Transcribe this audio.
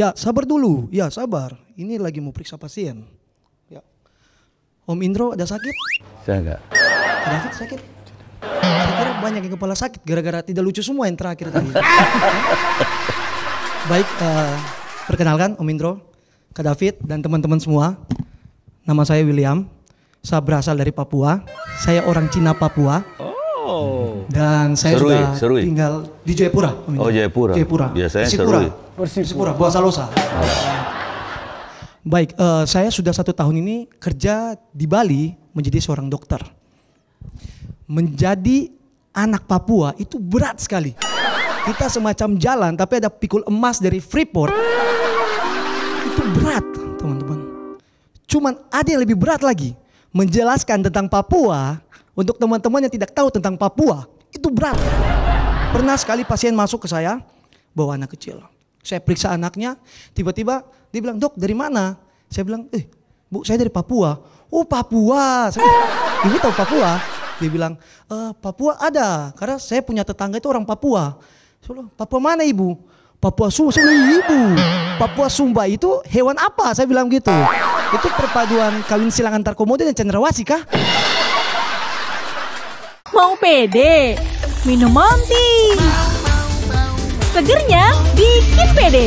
Ya sabar dulu, ya sabar. Ini lagi mau periksa pasien. Ya. Om Indro ada sakit? Saya enggak. Ada sakit? sakit? Saya kira banyak yang kepala sakit gara-gara tidak lucu semua yang terakhir tadi. Baik, uh, perkenalkan Om Indro, Kak David, dan teman-teman semua. Nama saya William, saya berasal dari Papua, saya orang Cina Papua. Oh. Dan saya serui, juga serui. tinggal di Jayapura. Oh Jayapura. Jayapura. Biasanya Persipura. Serui. Persipura. Buah Salosa. Baik, uh, saya sudah satu tahun ini kerja di Bali menjadi seorang dokter. Menjadi anak Papua itu berat sekali. Kita semacam jalan tapi ada pikul emas dari Freeport. Itu berat teman-teman. Cuman ada yang lebih berat lagi. Menjelaskan tentang Papua untuk teman-teman yang tidak tahu tentang Papua, itu berat. Pernah sekali pasien masuk ke saya, bawa anak kecil. Saya periksa anaknya, tiba-tiba dia bilang, dok dari mana? Saya bilang, eh bu saya dari Papua. Oh Papua, saya bilang, ibu tahu Papua? Dia bilang, e, Papua ada, karena saya punya tetangga itu orang Papua. Saya bilang, Papua mana ibu? Papua Sumba, ibu. Papua Sumba itu hewan apa? Saya bilang gitu. Itu perpaduan kawin silang antar komodo dan cenderawasi kah? Mau pede? Minum Monty. Segernya bikin pede.